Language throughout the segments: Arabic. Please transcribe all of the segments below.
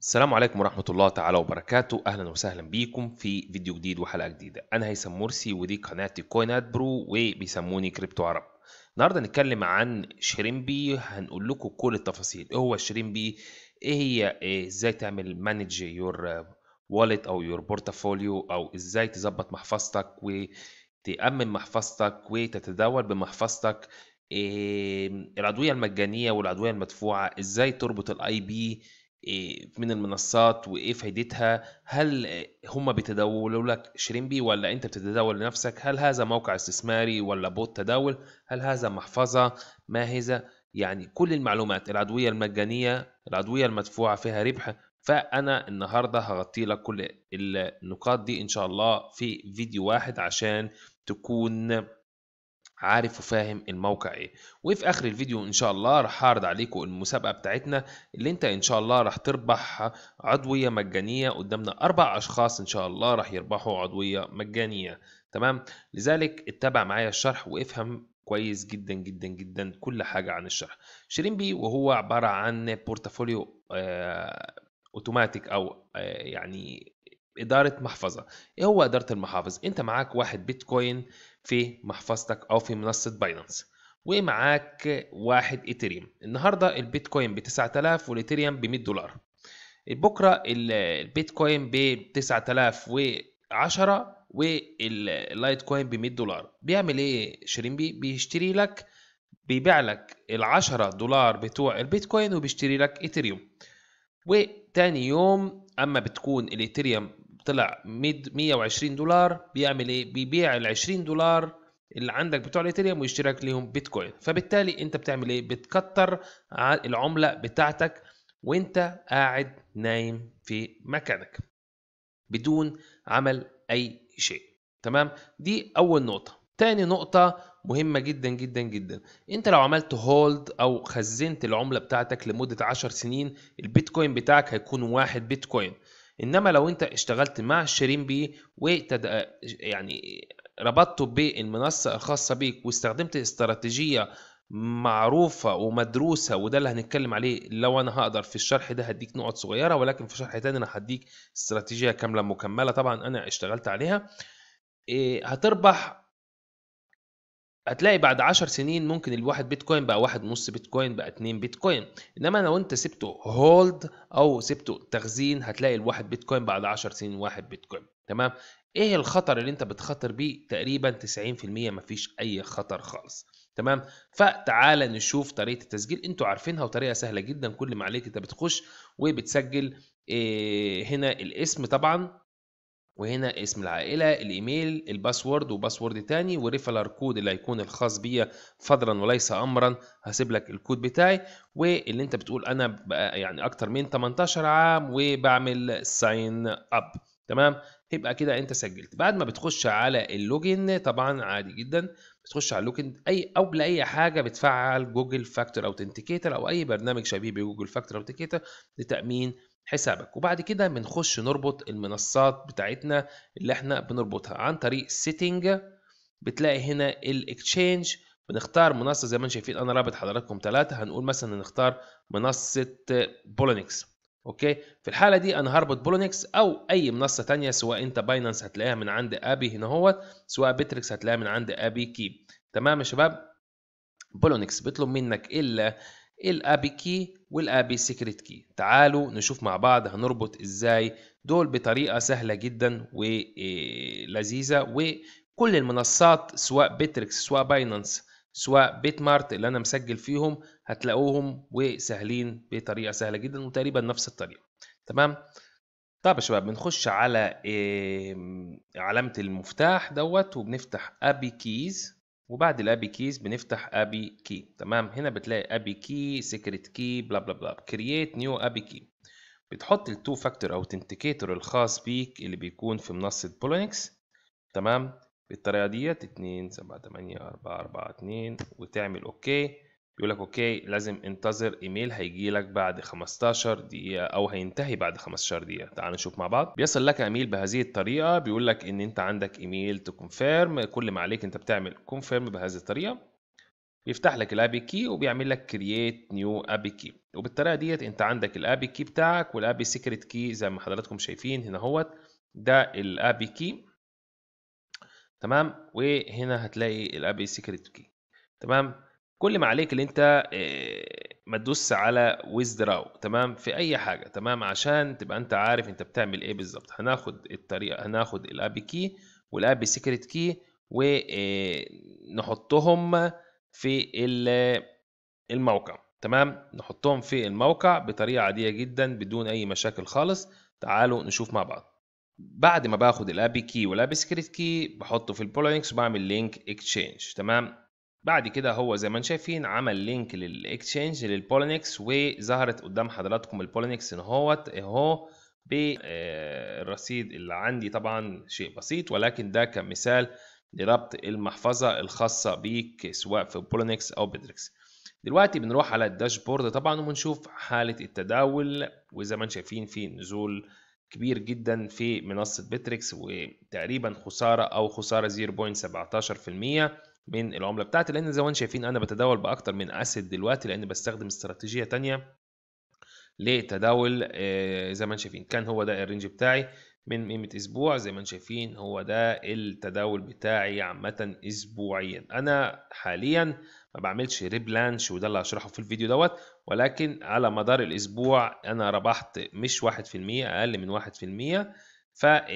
السلام عليكم ورحمة الله تعالى وبركاته أهلا وسهلا بيكم في فيديو جديد وحلقة جديدة أنا هيثم مرسي ودي قناة كوينات برو وبيسموني كريبتو عرب النهاردة هنتكلم عن شريمبي هنقول لكم كل التفاصيل ايه هو شريمبي ايه هي إيه؟ ازاي تعمل مانج يور واليت او يور بورتفوليو او ازاي تظبط محفظتك وتأمن محفظتك وتتداول بمحفظتك إيه العضويه المجانيه والعضويه المدفوعه ازاي تربط الاي بي إيه، من المنصات وايه فايدتها هل هم بيتداولوا لك شريمبي ولا انت بتتداول لنفسك هل هذا موقع استثماري ولا بوت تداول هل هذا محفظة ماهزة يعني كل المعلومات العضوية المجانية العضوية المدفوعة فيها ربح فأنا النهاردة هغطي لك كل النقاط دي إن شاء الله في فيديو واحد عشان تكون عارف وفاهم الموقع ايه وفي اخر الفيديو ان شاء الله راح اعرض عليكم المسابقه بتاعتنا اللي انت ان شاء الله راح تربح عضويه مجانيه قدامنا اربع اشخاص ان شاء الله راح يربحوا عضويه مجانيه تمام لذلك اتبع معايا الشرح وافهم كويس جدا جدا جدا كل حاجه عن الشرح شيرين بي وهو عباره عن بورتفوليو آه اوتوماتيك او آه يعني اداره محفظه ايه هو اداره المحافظ انت معاك واحد بيتكوين في محفظتك او في منصه باينانس ومعاك واحد ايثيريوم النهارده البيتكوين ب 9000 والايثيريوم ب 100 دولار بكره البيتكوين ب 9010 واللايت كوين ب 100 دولار بيعمل ايه شيرين بي بيشتري لك بيبيع لك ال 10 دولار بتوع البيتكوين وبيشتري لك ايثيريوم وتاني يوم اما بتكون الايثيريوم طلع 120 دولار بيعمل ايه بيبيع ال 20 دولار اللي عندك بتوع الايثيريوم ويشترك ليهم بيتكوين فبالتالي انت بتعمل ايه بتكتر العمله بتاعتك وانت قاعد نايم في مكانك بدون عمل اي شيء تمام دي اول نقطه تاني نقطه مهمة جدا جدا جدا انت لو عملت هولد او خزنت العملة بتاعتك لمدة 10 سنين البيتكوين بتاعك هيكون واحد بيتكوين انما لو انت اشتغلت مع شيرين بي وتد... يعني ربطته بالمنصه الخاصه بيك واستخدمت استراتيجيه معروفة ومدروسة وده اللي هنتكلم عليه لو أنا هقدر في الشرح ده هديك نقط صغيرة ولكن في شرح تاني أنا هديك استراتيجية كاملة مكملة طبعا أنا اشتغلت عليها إيه، هتربح هتلاقي بعد عشر سنين ممكن الواحد بيتكوين بقى واحد ونص بيتكوين بقى اتنين بيتكوين انما لو انت سبته هولد او سبته تخزين هتلاقي الواحد بيتكوين بعد عشر سنين واحد بيتكوين تمام ايه الخطر اللي انت بتخاطر بيه تقريبا 90% مفيش اي خطر خالص تمام فتعالى نشوف طريقه التسجيل انتوا عارفينها وطريقه سهله جدا كل ما عليك انت بتخش وبتسجل إيه هنا الاسم طبعا وهنا اسم العائلة الإيميل الباسورد وباسورد تاني والريفلر كود اللي هيكون الخاص بيا فضلا وليس أمرا هسيب لك الكود بتاعي واللي أنت بتقول أنا بقى يعني أكتر من 18 عام وبعمل ساين أب تمام يبقى كده أنت سجلت بعد ما بتخش على اللوجن طبعا عادي جدا بتخش على اللوجن اي او لاي حاجه بتفعل جوجل فاكتور اوثنتيكيتر او اي برنامج شبيه بجوجل فاكتور اوثنتيكيتر لتامين حسابك وبعد كده بنخش نربط المنصات بتاعتنا اللي احنا بنربطها عن طريق سيتنج بتلاقي هنا الاكتشينج بنختار منصه زي ما انتم شايفين انا رابط حضراتكم ثلاثه هنقول مثلا نختار منصه بولونكس اوكي في الحاله دي انا هربط بولونكس او اي منصه ثانيه سواء انت باينانس هتلاقيها من عند ابي هنا هوت سواء بيتريكس هتلاقيها من عند ابي كيب تمام يا شباب بولونكس بيطلب منك الا الابي كي والابي سيكريت كي تعالوا نشوف مع بعض هنربط ازاي دول بطريقه سهله جدا ولذيذه آه، وكل المنصات سواء بيتريكس سواء باينانس سواء بيت مارت اللي انا مسجل فيهم هتلاقوهم وسهلين بطريقه سهله جدا وتقريبا نفس الطريقه تمام طب يا شباب بنخش على علامه المفتاح دوت وبنفتح ابي كيز وبعد الابي كيز بنفتح ابي كي تمام هنا بتلاقي ابي كي سيكريت كي بلا بلا بلا كرييت نيو ابي كي بتحط التو فاكتور اوثنتيكيتور الخاص بيك اللي بيكون في منصه بولينكس تمام بالطريقه ديت 2 7 8 4 4 2 وتعمل اوكي okay. يقول لك اوكي لازم انتظر ايميل هيجي لك بعد 15 دقيقه او هينتهي بعد 15 دقيقه تعال نشوف مع بعض بيصل لك ايميل بهذه الطريقه بيقول لك ان انت عندك ايميل تكونفيرم كل ما عليك انت بتعمل كونفيرم بهذه الطريقه بيفتح لك الابي كي وبيعمل لك كرييت نيو ابي كي وبالطريقه ديت انت عندك الابي كي بتاعك والابي سيكريت كي زي ما حضراتكم شايفين هنا اهوت ده الابي كي تمام وهنا هتلاقي الابي سيكريت كي تمام كل ما عليك ان انت آه، ما تدوس على ويزدراو تمام في اي حاجه تمام عشان تبقى انت عارف انت بتعمل ايه بالظبط هناخد الطريقه هناخد الابي كي والابي سيكريت كي ونحطهم في الموقع تمام نحطهم في الموقع بطريقه عاديه جدا بدون اي مشاكل خالص تعالوا نشوف مع بعض بعد ما باخد الابي كي والابي سكريت كي بحطه في البولينكس وبعمل لينك اكسشينج تمام بعد كده هو زي ما انتم شايفين عمل لينك للاكسشينج للبولينكس وظهرت قدام حضراتكم البولينكس ان هوت اهو بالرصيد آه، اللي عندي طبعا شيء بسيط ولكن ده كمثال لربط المحفظة الخاصة بيك سواء في بولينكس أو بيدريكس دلوقتي بنروح على الداشبورد طبعا وبنشوف حالة التداول وزي ما انتم شايفين في نزول كبير جدا في منصة بيتريكس وتقريبا خسارة أو خسارة 0.17% من العمله بتاعتي لان زي ما انتم شايفين انا بتداول باكتر من اسيد دلوقتي لان بستخدم استراتيجيه تانية لتداول آه، زي ما انتم شايفين كان هو ده الرينج بتاعي من قيمه اسبوع زي ما انتم شايفين هو ده التداول بتاعي عامه اسبوعيا انا حاليا ما بعملش ريبلانش وده اللي هشرحه في الفيديو دوت ولكن على مدار الاسبوع انا ربحت مش 1% اقل من 1% ف آه،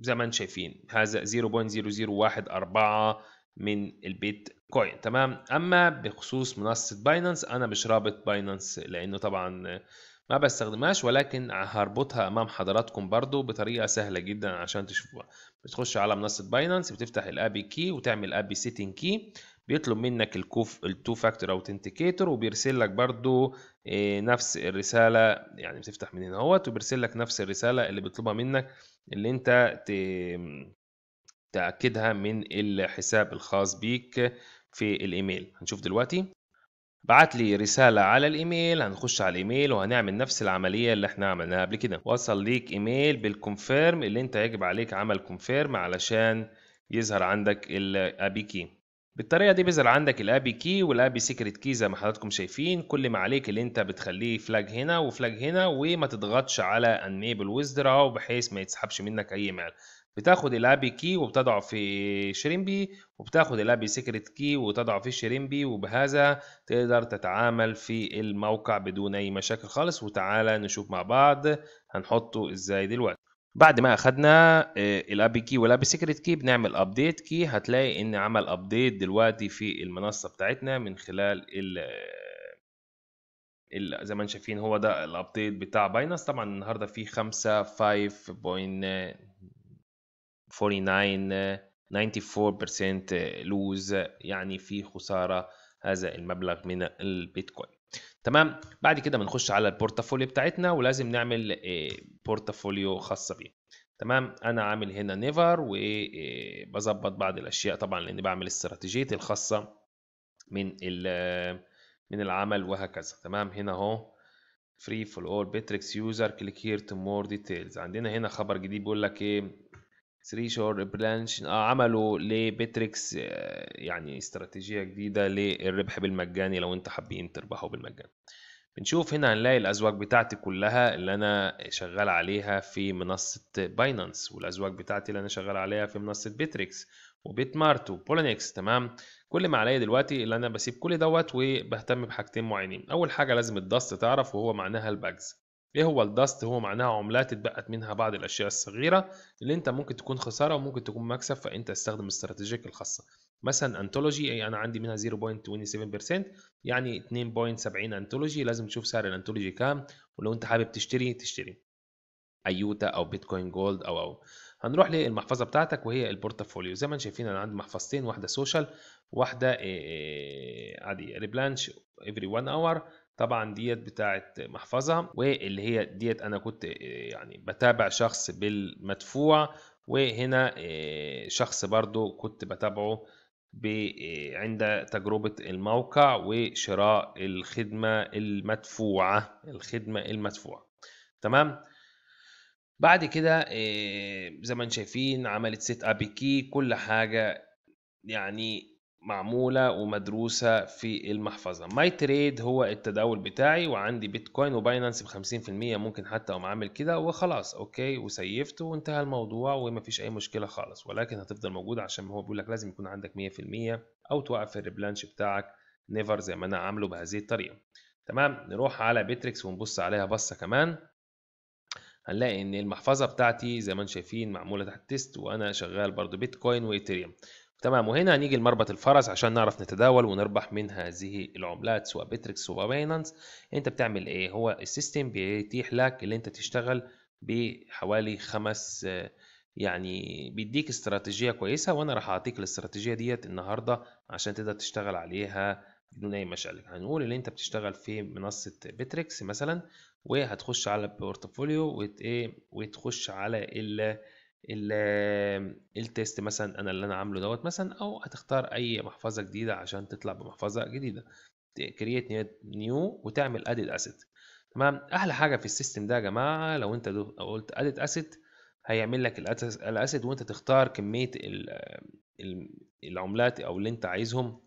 زي ما انتم شايفين هذا 0.0014 من البيت كوين تمام اما بخصوص منصه باينانس انا مش رابط باينانس لانه طبعا ما بستخدمهاش ولكن هربطها امام حضراتكم برضو بطريقه سهله جدا عشان تشوفوها بتخش على منصه باينانس بتفتح الابي كي وتعمل ابي سيتنج كي بيطلب منك الكوف التو فاكتور اوثنتيكيتور وبيرسل لك برضو إيه، نفس الرساله يعني بتفتح من هنا اهوت وبيرسل لك نفس الرساله اللي بيطلبها منك اللي انت تاكدها من الحساب الخاص بيك في الايميل هنشوف دلوقتي بعت لي رسالة على الإيميل هنخش على الإيميل وهنعمل نفس العملية اللي احنا عملناها قبل كده وصل ليك إيميل بالكونفيرم اللي انت يجب عليك عمل كونفيرم علشان يظهر عندك الابيكي بالطريقه دي بيظهر عندك الابي كي والابي سيكريت كي زي ما حضراتكم شايفين كل ما عليك اللي انت بتخليه فلاج هنا وفلاج هنا وما تضغطش على انيبل ويزدراو بحيث ما يتسحبش منك اي مال بتاخد الابي كي وبتضعه في شريمبي وبتاخد الابي سيكريت كي وتضعه في شريمبي وبهذا تقدر تتعامل في الموقع بدون اي مشاكل خالص وتعالى نشوف مع بعض هنحطه ازاي دلوقتي بعد ما اخدنا الابي كي والابي سيكريت كي بنعمل ابديت كي هتلاقي ان عمل ابديت دلوقتي في المنصه بتاعتنا من خلال ال زي ما انتم شايفين هو ده الابديت بتاع باينانس طبعا النهارده في 5 5.49 94% لوز يعني في خساره هذا المبلغ من البيتكوين تمام بعد كده بنخش على البورتفوليو بتاعتنا ولازم نعمل آه، بورتفوليو خاصه بيه تمام انا عامل هنا نيفر وبظبط آه، بعض الاشياء طبعا لان بعمل استراتيجيتي الخاصه من آه، من العمل وهكذا تمام هنا اهو فري فور اول بيتريكس يوزر كليك هير تو مور ديتيلز عندنا هنا خبر جديد بيقول لك ايه شور بلانش آه، عملوا لبيتريكس آه، يعني استراتيجيه جديده للربح بالمجاني لو انت حابين تربحوا بالمجان بنشوف هنا هنلاقي الازواج بتاعتي كلها اللي انا شغال عليها في منصه باينانس والازواج بتاعتي اللي انا شغال عليها في منصه بيتريكس وبيت مارت وبولينكس تمام كل ما عليا دلوقتي اللي انا بسيب كل دوت وبهتم بحاجتين معينين اول حاجه لازم الدست تعرف وهو معناها الباجز ايه هو الداست هو معناها عملات اتبقت منها بعض الاشياء الصغيره اللي انت ممكن تكون خساره وممكن تكون مكسب فانت استخدم استراتيجيك الخاصه مثلا انتولوجي اي انا عندي منها 0.27% يعني 2.70 انتولوجي لازم تشوف سعر الانتولوجي كام ولو انت حابب تشتري تشتري ايوتا او بيتكوين جولد او او هنروح للمحفظه بتاعتك وهي البورتفوليو زي ما انتم شايفين انا عندي محفظتين واحده سوشيال واحده آه، آه، عادي ريبلانش افري 1 اور طبعا ديت بتاعت محفظه واللي هي ديت انا كنت آه، يعني بتابع شخص بالمدفوع وهنا آه، شخص برضو كنت بتابعه آه، عند تجربة الموقع وشراء الخدمة المدفوعة الخدمة المدفوعة تمام بعد كده زي ما انتم شايفين عملت سيت اب كي كل حاجة يعني معمولة ومدروسة في المحفظة ماي تريد هو التداول بتاعي وعندي بيتكوين وباينانس بخمسين ممكن حتى أقوم عامل كده وخلاص أوكي وسيفته وانتهى الموضوع ومفيش أي مشكلة خالص ولكن هتفضل موجودة عشان هو بيقول لك لازم يكون عندك مية في المية أو توقف الريبلانش بتاعك نيفر زي ما أنا عامله بهذه الطريقة تمام نروح على بيتريكس ونبص عليها بصة كمان هنلاقي ان المحفظه بتاعتي زي ما انتم شايفين معموله تحت تيست وانا شغال برضو بيتكوين وايثيريوم تمام وهنا هنيجي لمربط الفرس عشان نعرف نتداول ونربح من هذه العملات سواء بيتريكس سواء باينانس انت بتعمل ايه هو السيستم بيتيح لك اللي انت تشتغل بحوالي خمس يعني بيديك استراتيجيه كويسه وانا راح اعطيك الاستراتيجيه ديت النهارده عشان تقدر تشتغل عليها بدون اي مشاكل هنقول ان انت بتشتغل في منصه بيتريكس مثلا وهتخش على البورتفوليو وت ايه وتخش على ال التيست مثلا انا اللي انا عامله دوت مثلا او هتختار اي محفظه جديده عشان تطلع بمحفظه جديده كرييت نيو وتعمل اديت اسيت تمام احلى حاجه في السيستم ده يا جماعه لو انت قلت اديت اسيت هيعمل لك الاسيت وانت تختار كميه العملات او اللي انت عايزهم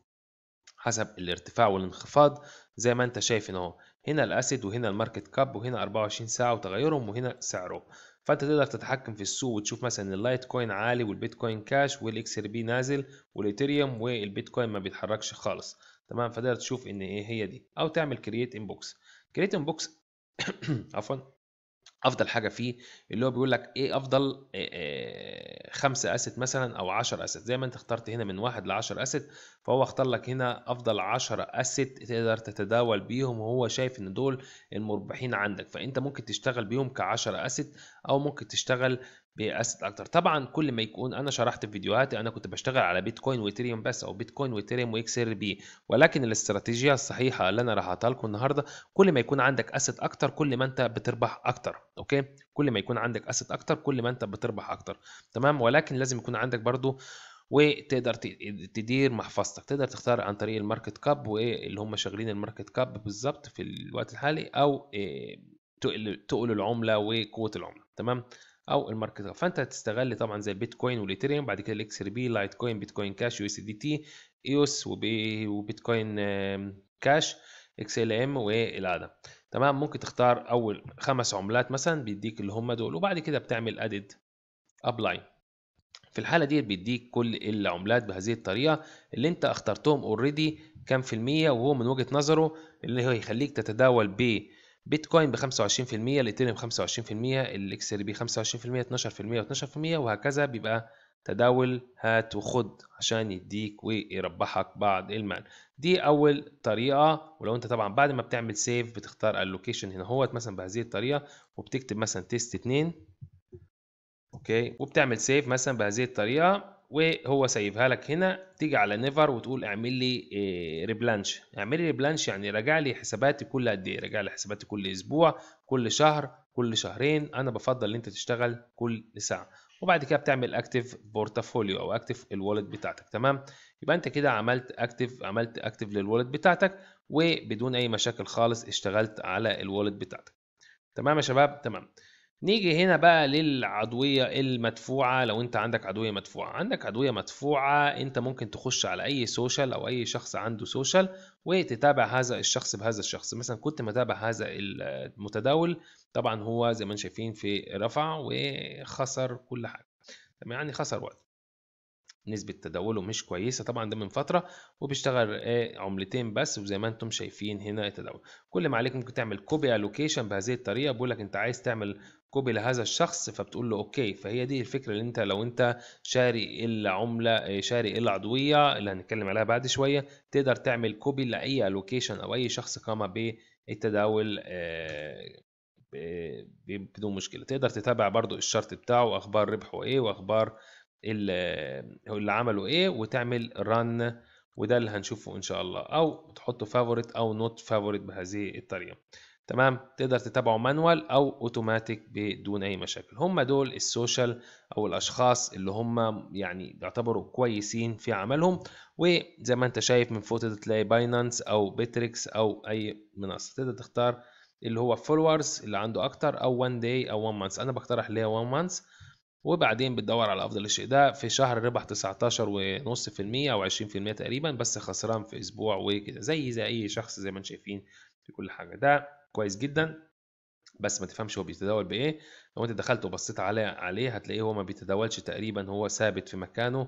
حسب الارتفاع والانخفاض زي ما انت شايف هنا اهو هنا الاسيد وهنا الماركت كاب وهنا 24 ساعه وتغيرهم وهنا سعرهم فانت تقدر تتحكم في السوق وتشوف مثلا اللايت كوين عالي والبيتكوين كاش والاكس ار بي نازل والايثيريوم والبيتكوين ما بيتحركش خالص تمام فتقدر تشوف ان ايه هي دي او تعمل كرييت انبوكس كرييت انبوكس عفوا افضل حاجه فيه اللي هو بيقول لك ايه افضل خمسة اسيت مثلا او 10 اسيت زي ما انت اخترت هنا من واحد ل 10 اسيت فهو اختار لك هنا افضل 10 اسيت تقدر تتداول بيهم وهو شايف ان دول المربحين عندك فانت ممكن تشتغل بيهم ك 10 اسيت او ممكن تشتغل باسيت اكتر طبعا كل ما يكون انا شرحت في فيديوهاتي انا كنت بشتغل على بيتكوين وايثيريوم بس او بيتكوين وايثيريوم واكس ار بي ولكن الاستراتيجيه الصحيحه اللي انا هحطها لكم النهارده كل ما يكون عندك اسيت اكتر كل ما انت بتربح اكتر اوكي كل ما يكون عندك اسيت اكتر كل ما انت بتربح اكتر تمام ولكن لازم يكون عندك برضو وتقدر تدير محفظتك تقدر تختار عن طريق الماركت كاب واللي هم شغالين الماركت كاب بالظبط في الوقت الحالي او آه، تقل العمله وقوه العمله تمام او الماركت فانت هتستغل طبعا زي البيتكوين والايثيريوم بعد كده الاكس بي لايت كوين بيتكوين كاش يو اس دي تي ايوس وبيتكوين كاش اكس ال ام والعاده تمام ممكن تختار اول خمس عملات مثلا بيديك اللي هم دول وبعد كده بتعمل ادد ابلاي في الحاله دي بيديك كل العملات بهذه الطريقه اللي انت اخترتهم اوريدي كام في الميه وهو من وجهه نظره اللي هو يخليك تتداول ب بيتكوين ب 25% الايثيريوم 25% الاكس ار بي 25% 12% و12% وهكذا بيبقى تداول هات وخد عشان يديك ويربحك بعض المال دي اول طريقه ولو انت طبعا بعد ما بتعمل سيف بتختار اللوكيشن هنا اهوت مثلا بهذه الطريقه وبتكتب مثلا تيست 2 اوكي وبتعمل سيف مثلا بهذه الطريقه وهو سايبها لك هنا تيجي على نيفر وتقول اعمل لي آه، ريبلانش اعمل لي ريبلانش يعني راجع لي حساباتي كل قد ايه راجع لي حساباتي كل اسبوع كل شهر كل شهرين انا بفضل ان انت تشتغل كل ساعه وبعد كده بتعمل اكتف بورتفوليو او اكتف الوالد بتاعتك تمام يبقى انت كده عملت اكتف عملت اكتف للوالد بتاعتك وبدون اي مشاكل خالص اشتغلت على الوالد بتاعتك تمام يا شباب تمام نيجي هنا بقى للعضوية المدفوعة لو انت عندك عضوية مدفوعة عندك عضوية مدفوعة انت ممكن تخش على اي سوشيال او اي شخص عنده سوشيال وتتابع هذا الشخص بهذا الشخص مثلا كنت متابع هذا المتداول طبعا هو زي ما انتم شايفين في رفع وخسر كل حاجة تمام يعني خسر وقت نسبة تداوله مش كويسة طبعا ده من فترة وبيشتغل آه، عملتين بس وزي ما انتم شايفين هنا التداول كل ما عليك ممكن تعمل كوبي الوكيشن بهذه الطريقة بيقول لك انت عايز تعمل قبل هذا الشخص فبتقول له اوكي فهي دي الفكره اللي انت لو انت شاري العمله آه، شاري العضويه اللي هنتكلم عليها بعد شويه تقدر تعمل كوبي لاي لوكيشن او اي شخص قام بالتداول آه، بدون مشكله تقدر تتابع برضو الشرط بتاعه واخبار ربحه ايه واخبار آه، اللي عمله ايه وتعمل ران وده اللي هنشوفه ان شاء الله او تحطه فافورت او نوت فافورت بهذه الطريقه تمام تقدر تتابعه مانوال او اوتوماتيك بدون اي مشاكل هم دول السوشيال او الاشخاص اللي هم يعني بيعتبروا كويسين في عملهم وزي ما انت شايف من فوق تقدر تلاقي باينانس او بيتريكس او اي منصه تقدر تختار اللي هو فولورز اللي عنده اكتر او 1 داي او 1 مانث انا بقترح ليه 1 مانث وبعدين بتدور على افضل الشيء ده في شهر ربح 19.5% او 20% تقريبا بس خسران في اسبوع وكده زي زي اي شخص زي ما انتم شايفين في كل حاجه ده كويس جدا بس ما تفهمش هو بيتداول بايه لو انت دخلت وبصيت عليه عليه هتلاقيه هو ما بيتداولش تقريبا هو ثابت في مكانه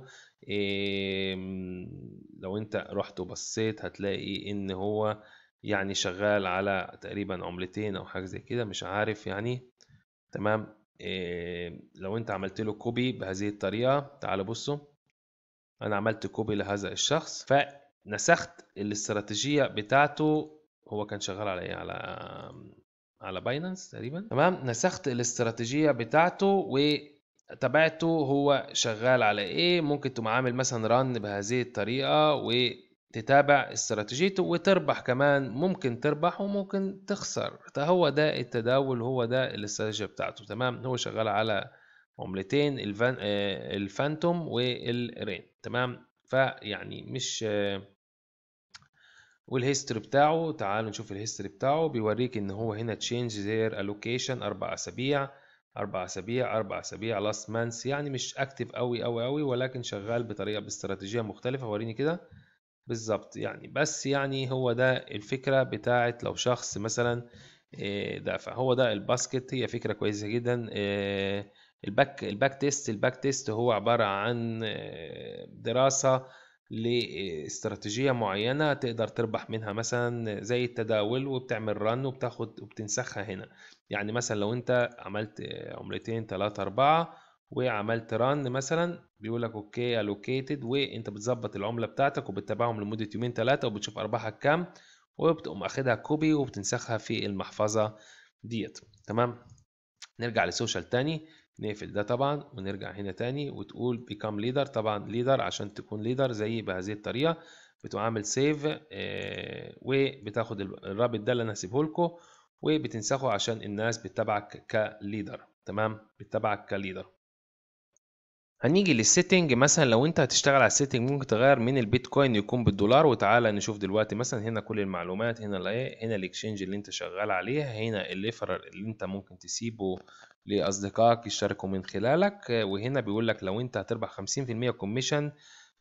لو انت رحت وبصيت هتلاقي ان هو يعني شغال على تقريبا عملتين او حاجه زي كده مش عارف يعني تمام لو انت عملت له كوبي بهذه الطريقه تعال بصوا انا عملت كوبي لهذا الشخص فنسخت الاستراتيجيه بتاعته هو كان شغال على ايه على على باينانس تقريبا تمام نسخت الاستراتيجيه بتاعته وتابعته هو شغال على ايه ممكن تعمل عامل مثلا ران بهذه الطريقه وتتابع استراتيجيته وتربح كمان ممكن تربح وممكن تخسر فهو ده التداول هو ده الاستراتيجيه بتاعته تمام هو شغال على عملتين الفان... آه، الفانتوم والرين تمام فيعني مش آه، والهيستوري بتاعه تعالوا نشوف الهيستوري بتاعه بيوريك ان هو هنا تشينج زير الوكيشن اربع اسابيع اربع اسابيع اربع اسابيع لاست مانس يعني مش اكتف قوي قوي قوي ولكن شغال بطريقه باستراتيجيه مختلفه وريني كده بالظبط يعني بس يعني هو ده الفكره بتاعه لو شخص مثلا ده آه، فهو ده الباسكت هي فكره كويسه جدا آه، الباك الباك تيست الباك تيست هو عباره عن آه، دراسه لاستراتيجيه معينه تقدر تربح منها مثلا زي التداول وبتعمل رن وبتاخد وبتنسخها هنا يعني مثلا لو انت عملت عملتين ثلاثة أربعة وعملت رن مثلا بيقول لك اوكي الوكيتد وانت بتظبط العمله بتاعتك وبتتابعهم لمده يومين ثلاثه وبتشوف ارباحك كام وبتقوم اخدها كوبي وبتنسخها في المحفظه ديت تمام نرجع للسوشيال تاني نقفل ده طبعا ونرجع هنا تاني وتقول become leader طبعا leader عشان تكون leader زي بهذه الطريقة بتعمل سيف آه، وبتاخد الرابط ده اللي انا هسيبه لكم وبتنسخه عشان الناس بتتابعك كليدر تمام بتتابعك كليدر هنيجي للسيتنج مثلا لو انت هتشتغل على السيتنج ممكن تغير من البيتكوين يكون بالدولار وتعالى نشوف دلوقتي مثلا هنا كل المعلومات هنا الايه هنا الاكشنج اللي انت شغال عليها هنا الليفرر اللي انت ممكن تسيبه لأصدقائك يشتركوا من خلالك آه، وهنا بيقول لك لو أنت هتربح 50% كوميشن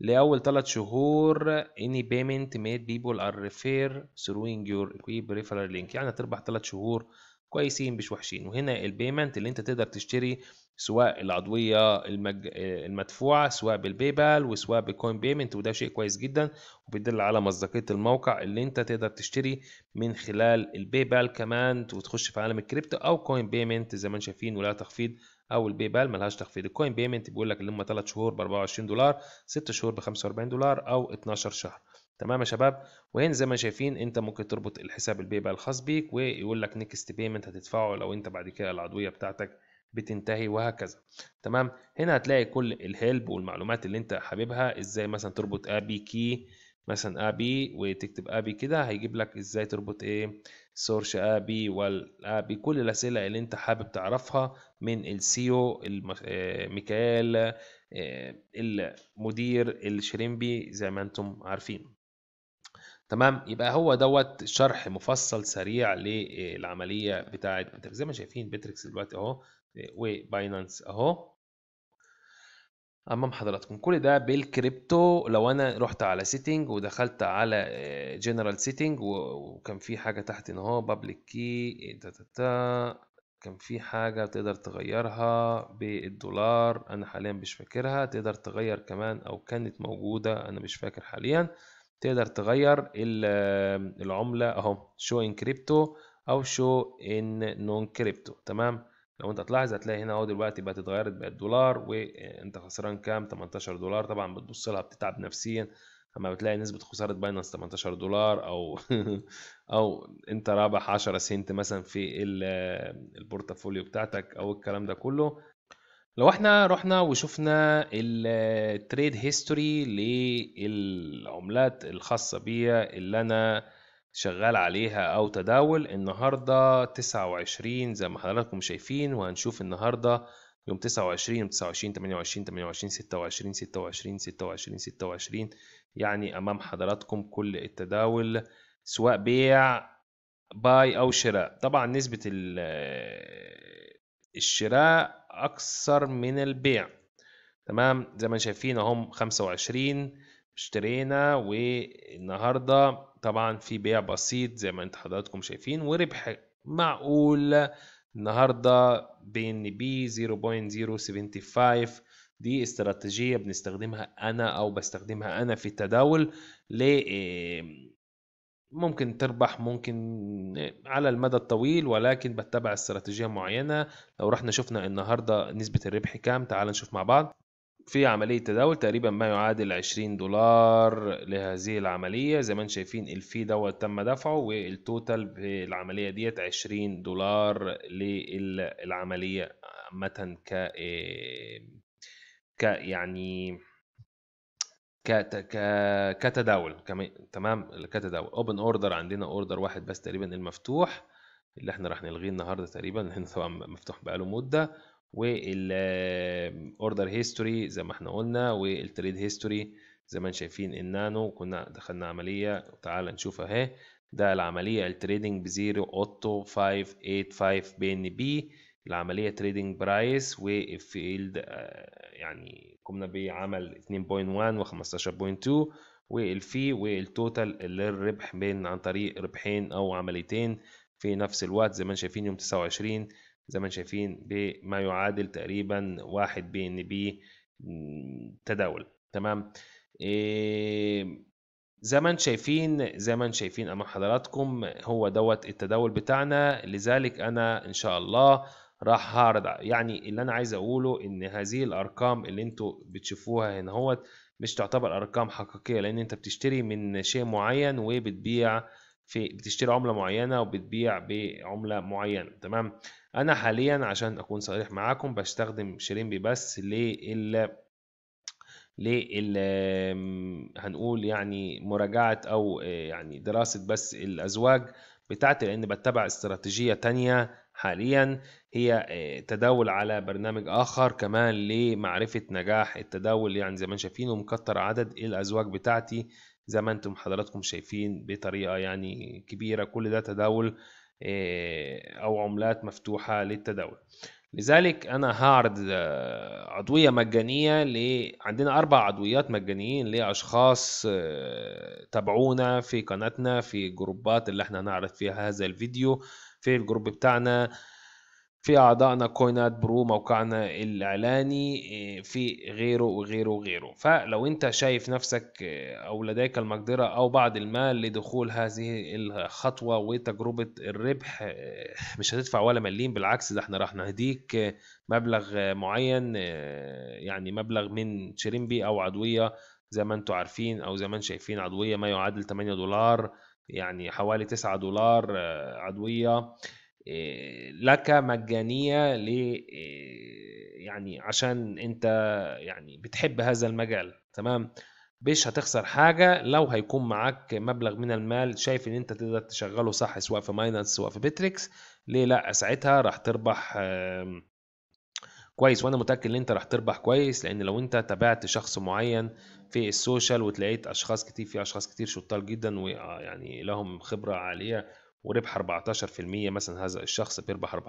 لأول 3 شهور any payment made people are refer throwing your equip referral link يعني هتربح 3 شهور كويسين مش وحشين وهنا البيمنت اللي انت تقدر تشتري سواء العضويه المج... المدفوعه سواء بالباي بال وسواء بالكوين بيمنت وده شيء كويس جدا وبيدل على مصداقيه الموقع اللي انت تقدر تشتري من خلال الباي بال كمان وتخش في عالم الكريبتو او كوين بيمنت زي ما انتم شايفين ولا تخفيض او الباي بال ملهاش تخفيض الكوين بيمنت بيقول لك اللي هم 3 شهور ب 24 دولار 6 شهور ب 45 دولار او 12 شهر تمام يا شباب وهنا زي ما شايفين انت ممكن تربط الحساب بال الخاص بيك ويقول لك نيكست بيمنت هتدفعه لو انت بعد كده العضويه بتاعتك بتنتهي وهكذا تمام هنا هتلاقي كل الهيلب والمعلومات اللي انت حاببها ازاي مثلا تربط ابي كي مثلا ابي وتكتب ابي كده هيجيب لك ازاي تربط ايه سورش ابي والابي كل الاسئله اللي انت حابب تعرفها من السيو آه، ميكائيل آه، المدير الشريمبي زي ما انتم عارفين تمام يبقى هو دوت شرح مفصل سريع للعمليه بتاعه زي ما شايفين بيتريكس دلوقتي اهو وباينانس اهو امام حضراتكم كل ده بالكريبتو لو انا رحت على سيتنج ودخلت على جنرال آه، سيتنج وكان في حاجه تحت ان هو بابليك كي كان في حاجة تقدر تغيرها بالدولار أنا حاليا مش فاكرها تقدر تغير كمان أو كانت موجودة أنا مش فاكر حاليا تقدر تغير العملة اهو شو ان كريبتو او شو ان نون كريبتو تمام لو انت هتلاحظ هتلاقي هنا اهو دلوقتي بقت اتغيرت بقت دولار وانت خسران كام 18 دولار طبعا بتبص لها بتتعب نفسيا اما بتلاقي نسبة خسارة بايننس 18 دولار او او انت رابح 10 سنت مثلا في البورتفوليو بتاعتك او الكلام ده كله لو احنا رحنا وشفنا التريد هيستوري للعملات الخاصة بيا اللي انا شغال عليها او تداول النهاردة 29 زي ما حضراتكم شايفين وهنشوف النهاردة يوم 29 29 28 28 26 26 26 26 يعني امام حضراتكم كل التداول سواء بيع باي او شراء طبعا نسبة الشراء اكثر من البيع تمام زي ما شايفين اهم 25 اشترينا والنهارده طبعا في بيع بسيط زي ما انت حضراتكم شايفين وربح معقول النهارده بي ان بي 0.075 دي استراتيجيه بنستخدمها انا او بستخدمها انا في التداول ل ممكن تربح ممكن على المدى الطويل ولكن بتبع استراتيجية معينة لو رحنا شفنا النهاردة نسبة الربح كام تعال نشوف مع بعض في عملية تداول تقريبا ما يعادل 20 دولار لهذه العملية زي ما انتم شايفين الفي دوت تم دفعه والتوتال في العملية ديت 20 دولار للعملية عامة ك آه، ك يعني ك ك كتداول كم... تمام كتداول اوبن اوردر عندنا اوردر واحد بس تقريبا المفتوح اللي احنا راح نلغيه النهارده تقريبا لان طبعا مفتوح بقاله مده والاوردر هيستوري زي ما احنا قلنا والتريد هيستوري زي ما انتم شايفين النانو كنا دخلنا عمليه تعال نشوف اهي ده العمليه التريدنج ب 0 اوتو 585 بين بي العملية تريدنج برايس والفيلد يعني قمنا بعمل 2.1 و15.2 والفي والتوتال للربح بين عن طريق ربحين أو عمليتين في نفس الوقت زي ما شايفين يوم 29 زي ما شايفين بما يعادل تقريبا واحد بي ان بي تداول تمام إيه زي ما شايفين زي ما شايفين امام حضراتكم هو دوت التداول بتاعنا لذلك انا ان شاء الله راح هارد يعني اللي انا عايز اقوله ان هذه الارقام اللي انتوا بتشوفوها هنا هوت مش تعتبر ارقام حقيقيه لان انت بتشتري من شيء معين وبتبيع في بتشتري عمله معينه وبتبيع بعمله معينه تمام انا حاليا عشان اكون صريح معاكم بستخدم شيرينبي بس لل لل هنقول يعني مراجعه او يعني دراسه بس الازواج بتاعتي لان بتبع استراتيجيه تانية حاليا هي آه، تداول على برنامج آخر كمان لمعرفة نجاح التداول يعني زي ما شايفين ومكتر عدد الأزواج بتاعتي زي ما انتم حضراتكم شايفين بطريقة يعني كبيرة كل ده تداول آه، أو عملات مفتوحة للتداول لذلك انا هعرض آه، عضويه مجانيه ل عندنا اربع عضويات مجانيين لاشخاص تابعونا في قناتنا في الجروبات اللي احنا هنعرض فيها هذا الفيديو في الجروب بتاعنا في اعضائنا كوينات برو موقعنا الاعلاني إيه، في غيره وغيره وغيره فلو انت شايف نفسك آه، او لديك المقدره او بعض المال لدخول هذه الخطوه وتجربه الربح آه، مش هتدفع ولا مليم بالعكس ده احنا راح نهديك آه، مبلغ معين يعني مبلغ من شيرينبي او عضويه زي ما انتم عارفين او زي ما شايفين عضويه ما يعادل 8 دولار يعني حوالي 9 دولار آه، عضويه آه، لك مجانيه ل آه، يعني عشان انت يعني بتحب هذا المجال تمام مش هتخسر حاجة لو هيكون معاك مبلغ من المال شايف ان انت تقدر تشغله صح سواء في ماينانس سواء في بيتريكس ليه لا ساعتها راح تربح كويس وانا متاكد ان انت راح تربح كويس لان لو انت تابعت شخص معين في السوشيال وتلاقيت اشخاص كتير في اشخاص كتير شطار جدا ويعني آه، لهم خبره عاليه وربح 14% مثلا هذا الشخص بيربح 14%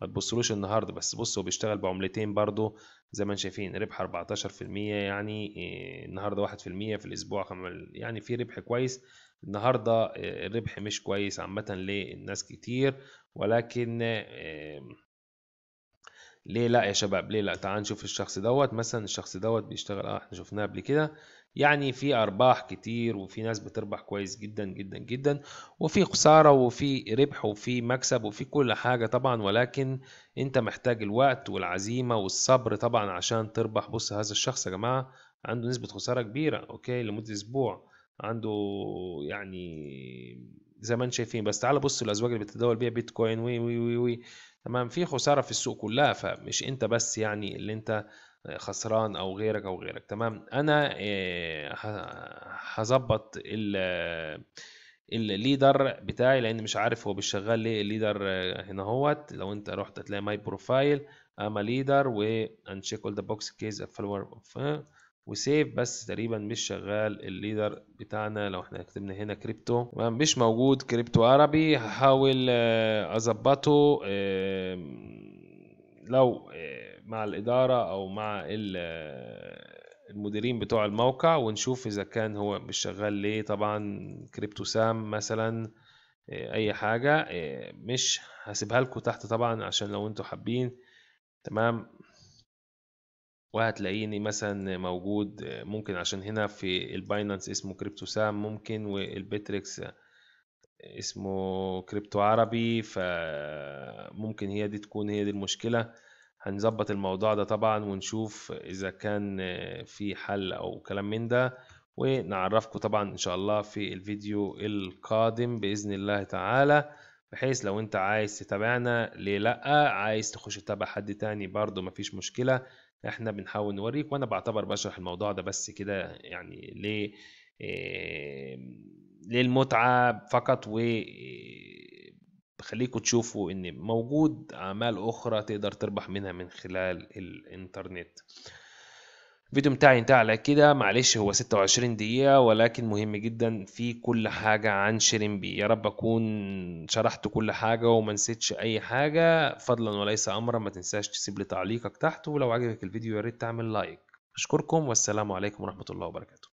ما تبصلوش النهارده بس بص هو بيشتغل بعملتين برضه زي ما شايفين ربح 14% يعني آه، النهارده 1% في الاسبوع يعني في ربح كويس النهارده آه، الربح مش كويس عامه للناس كتير ولكن ليه لا يا شباب ليه لا تعال نشوف الشخص دوت مثلا الشخص دوت بيشتغل اه احنا شفناه قبل كده يعني في ارباح كتير وفي ناس بتربح كويس جدا جدا جدا وفي خساره وفي ربح وفي مكسب وفي كل حاجه طبعا ولكن انت محتاج الوقت والعزيمه والصبر طبعا عشان تربح بص هذا الشخص يا جماعه عنده نسبه خساره كبيره اوكي لمده اسبوع عنده يعني زي ما انتم شايفين بس تعال بصوا الازواج اللي بتتداول بيها بيتكوين وي وي وي, وي تمام في خساره في السوق كلها فمش انت بس يعني اللي انت خسران او غيرك او غيرك تمام انا آه، هظبط الليدر بتاعي لان مش عارف هو بيشغل ليه الليدر هنا اهوت لو انت رحت هتلاقي ماي بروفايل اما ليدر وانشيك اول ذا بوكس كيز فولور اوف وسيف بس تقريبا مش شغال الليدر بتاعنا لو احنا كتبنا هنا كريبتو مش موجود كريبتو عربي هحاول آه، اظبطه لو آه، مع الاداره او مع آه، المديرين بتوع الموقع ونشوف اذا كان هو مش شغال ليه طبعا كريبتو سام مثلا اي حاجه مش هسيبها لكم تحت طبعا عشان لو انتوا حابين تمام وهتلاقيني مثلا موجود ممكن عشان هنا في الباينانس اسمه كريبتو سام ممكن والبيتريكس اسمه كريبتو عربي فممكن هي دي تكون هي دي المشكلة هنظبط الموضوع ده طبعا ونشوف إذا كان في حل أو كلام من ده ونعرفكم طبعا إن شاء الله في الفيديو القادم بإذن الله تعالى بحيث لو انت عايز تتابعنا ليه لأ عايز تخش تتابع حد تاني برضو مفيش مشكلة احنا بنحاول نوريك وانا بعتبر بشرح الموضوع ده بس كده يعني ليه للمتعة فقط و آه، خليكم تشوفوا ان موجود اعمال اخرى تقدر تربح منها من خلال الانترنت الفيديو بتاعي انتهى على كده معلش هو 26 دقيقة ولكن مهم جدا في كل حاجة عن شيرين بي يا رب أكون شرحت كل حاجة وما نسيتش أي حاجة فضلا وليس أمرا ما تنساش تسيب لي تعليقك تحت ولو عجبك الفيديو يا ريت تعمل لايك أشكركم والسلام عليكم ورحمة الله وبركاته